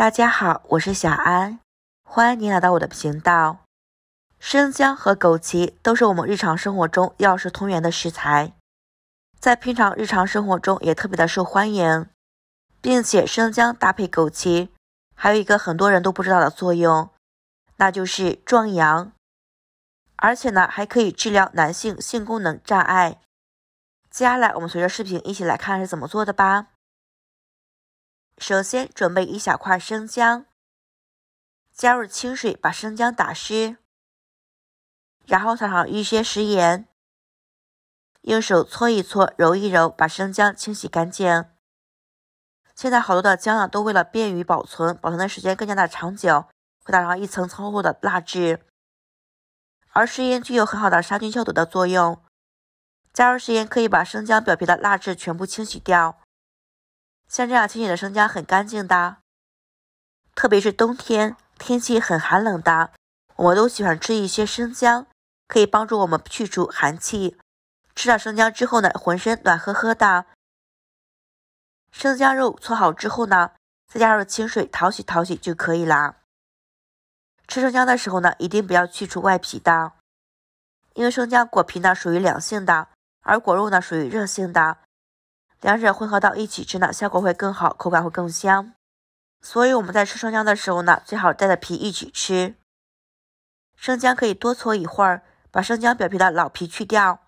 大家好，我是小安，欢迎您来到我的频道。生姜和枸杞都是我们日常生活中药食同源的食材，在平常日常生活中也特别的受欢迎，并且生姜搭配枸杞还有一个很多人都不知道的作用，那就是壮阳，而且呢还可以治疗男性性功能障碍。接下来我们随着视频一起来看是怎么做的吧。首先准备一小块生姜，加入清水把生姜打湿，然后撒上一些食盐，用手搓一搓、揉一揉，把生姜清洗干净。现在好多的姜啊，都为了便于保存，保存的时间更加的长久，会打上一层厚厚的蜡质。而食盐具有很好的杀菌消毒的作用，加入食盐可以把生姜表皮的蜡质全部清洗掉。像这样清洗的生姜很干净的，特别是冬天天气很寒冷的，我们都喜欢吃一些生姜，可以帮助我们去除寒气。吃了生姜之后呢，浑身暖和和的。生姜肉搓好之后呢，再加入清水淘洗淘洗就可以了。吃生姜的时候呢，一定不要去除外皮的，因为生姜果皮呢属于凉性的，而果肉呢属于热性的。两者混合到一起吃呢，效果会更好，口感会更香。所以我们在吃生姜的时候呢，最好带着皮一起吃。生姜可以多搓一会儿，把生姜表皮的老皮去掉。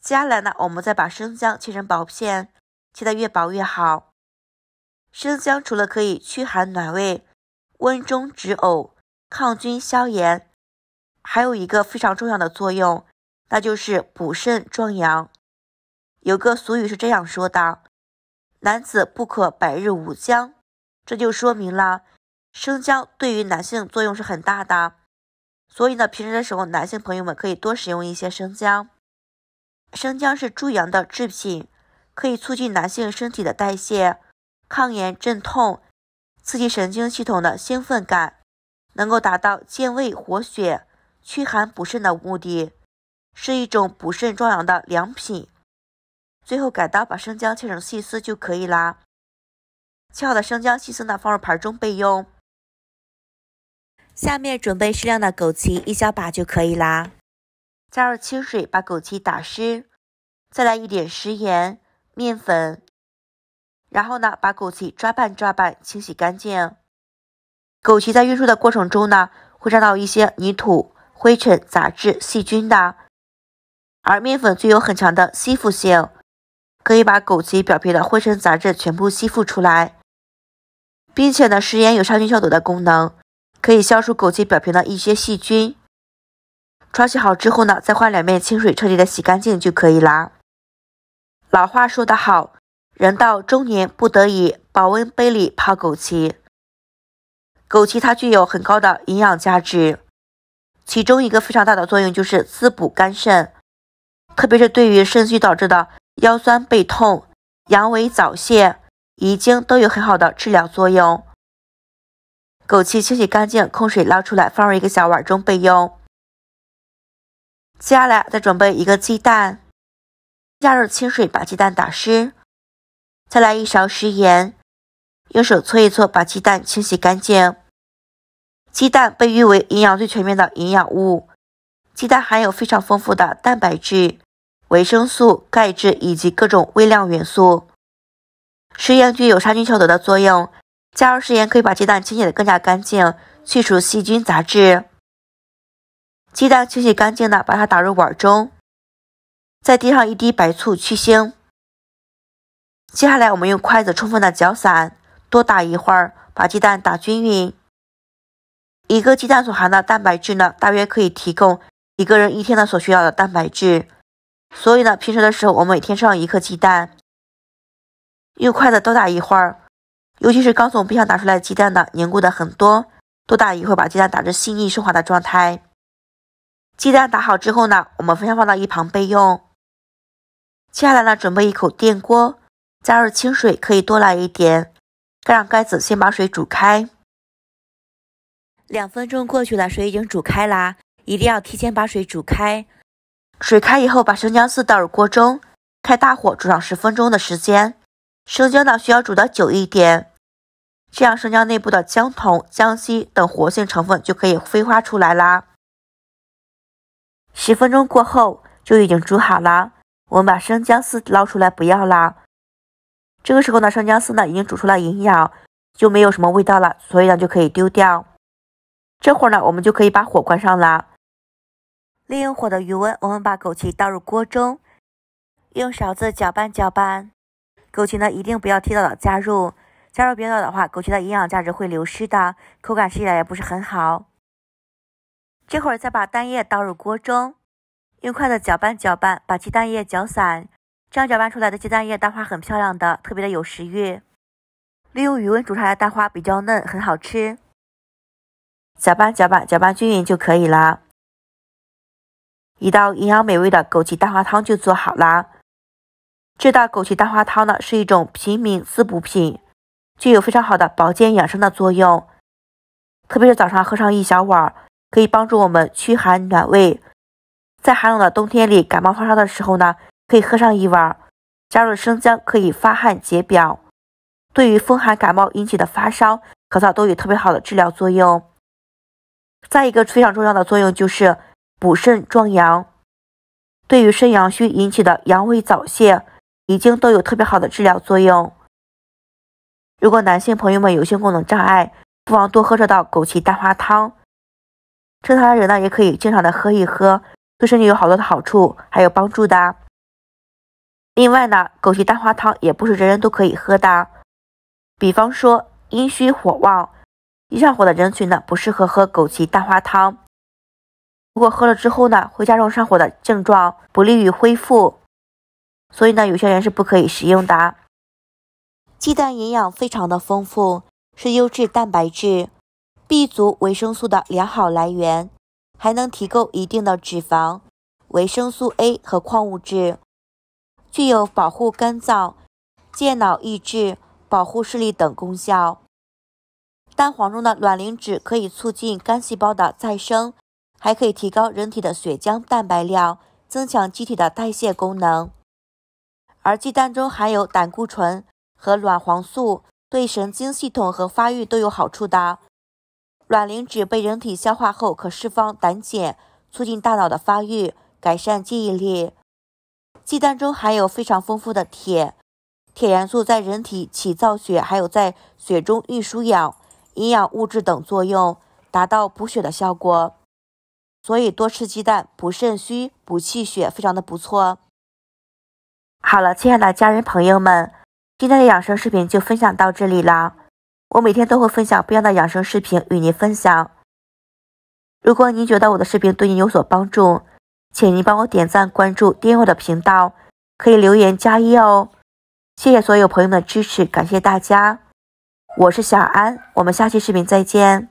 接下来呢，我们再把生姜切成薄片，切得越薄越好。生姜除了可以驱寒暖胃、温中止呕、抗菌消炎，还有一个非常重要的作用，那就是补肾壮阳。有个俗语是这样说的：“男子不可百日无姜”，这就说明了生姜对于男性作用是很大的。所以呢，平时的时候，男性朋友们可以多食用一些生姜。生姜是助阳的制品，可以促进男性身体的代谢、抗炎镇痛、刺激神经系统的兴奋感，能够达到健胃活血、驱寒补肾的目的，是一种补肾壮阳的良品。最后改刀，把生姜切成细丝就可以啦。切好的生姜细丝呢，放入盘中备用。下面准备适量的枸杞，一小把就可以啦。加入清水，把枸杞打湿。再来一点食盐、面粉。然后呢，把枸杞抓拌抓拌，清洗干净。枸杞在运输的过程中呢，会沾到一些泥土、灰尘、杂质、细菌的。而面粉具有很强的吸附性。可以把枸杞表皮的灰尘杂质全部吸附出来，并且呢，食盐有杀菌消毒的功能，可以消除枸杞表皮的一些细菌。冲洗好之后呢，再换两面清水，彻底的洗干净就可以啦。老话说得好，人到中年不得已，保温杯里泡枸杞。枸杞它具有很高的营养价值，其中一个非常大的作用就是滋补肝肾，特别是对于肾虚导致的。腰酸背痛、阳痿早泄、遗精都有很好的治疗作用。枸杞清洗干净，控水捞出来，放入一个小碗中备用。接下来再准备一个鸡蛋，加入清水把鸡蛋打湿，再来一勺食盐，用手搓一搓，把鸡蛋清洗干净。鸡蛋被誉为营养最全面的营养物，鸡蛋含有非常丰富的蛋白质。维生素、钙质以及各种微量元素。食盐具有杀菌消毒的作用，加入食盐可以把鸡蛋清洗的更加干净，去除细菌杂质。鸡蛋清洗干净呢，把它打入碗中，再滴上一滴白醋去腥。接下来我们用筷子充分的搅散，多打一会儿，把鸡蛋打均匀。一个鸡蛋所含的蛋白质呢，大约可以提供一个人一天的所需要的蛋白质。所以呢，平时的时候，我每天上一颗鸡蛋，用筷子多打一会儿，尤其是刚从冰箱拿出来鸡蛋呢，凝固的很多，多打一会儿，把鸡蛋打至细腻顺滑的状态。鸡蛋打好之后呢，我们分箱放到一旁备用。接下来呢，准备一口电锅，加入清水，可以多来一点，盖上盖子，先把水煮开。两分钟过去了，水已经煮开了，一定要提前把水煮开。水开以后，把生姜丝倒入锅中，开大火煮上十分钟的时间。生姜呢需要煮的久一点，这样生姜内部的姜酮、姜烯等活性成分就可以挥发出来啦。十分钟过后就已经煮好了，我们把生姜丝捞出来不要啦。这个时候呢，生姜丝呢已经煮出了营养，就没有什么味道了，所以呢就可以丢掉。这会儿呢，我们就可以把火关上了。利用火的余温，我们把枸杞倒入锅中，用勺子搅拌搅拌。枸杞呢，一定不要提早的加入，加入比较早的话，枸杞的营养价值会流失的，口感吃起来也不是很好。这会儿再把蛋液倒入锅中，用筷子搅拌搅拌，把鸡蛋液搅散，这样搅拌出来的鸡蛋液蛋花很漂亮的，特别的有食欲。利用余温煮出来的蛋花比较嫩，很好吃。搅拌搅拌搅拌均匀就可以了。一道营养美味的枸杞蛋花汤就做好啦。这道枸杞蛋花汤呢，是一种平民滋补品，具有非常好的保健养生的作用。特别是早上喝上一小碗，可以帮助我们驱寒暖胃。在寒冷的冬天里，感冒发烧的时候呢，可以喝上一碗。加入生姜可以发汗解表，对于风寒感冒引起的发烧，咳嗽都有特别好的治疗作用。再一个非常重要的作用就是。补肾壮阳，对于肾阳虚引起的阳痿早泄、已经都有特别好的治疗作用。如果男性朋友们有性功能障碍，不妨多喝这道枸杞蛋花汤。正常的人呢，也可以经常的喝一喝，对身体有好多的好处，还有帮助的。另外呢，枸杞蛋花汤也不是人人都可以喝的，比方说阴虚火旺、易上火的人群呢，不适合喝枸杞蛋花汤。如果喝了之后呢，会加重上火的症状，不利于恢复，所以呢，有些人是不可以食用的。鸡蛋营养非常的丰富，是优质蛋白质、B 族维生素的良好来源，还能提供一定的脂肪、维生素 A 和矿物质，具有保护肝脏、健脑、益智、保护视力等功效。蛋黄中的卵磷脂可以促进肝细胞的再生。还可以提高人体的血浆蛋白量，增强机体的代谢功能。而鸡蛋中含有胆固醇和卵黄素，对神经系统和发育都有好处的。卵磷脂被人体消化后可释放胆碱，促进大脑的发育，改善记忆力。鸡蛋中含有非常丰富的铁，铁元素在人体起造血，还有在血中运输氧、营养物质等作用，达到补血的效果。所以多吃鸡蛋补肾虚、补气血，非常的不错。好了，亲爱的家人朋友们，今天的养生视频就分享到这里了。我每天都会分享不一样的养生视频与您分享。如果您觉得我的视频对您有所帮助，请您帮我点赞、关注、订阅我的频道，可以留言加一哦。谢谢所有朋友的支持，感谢大家。我是小安，我们下期视频再见。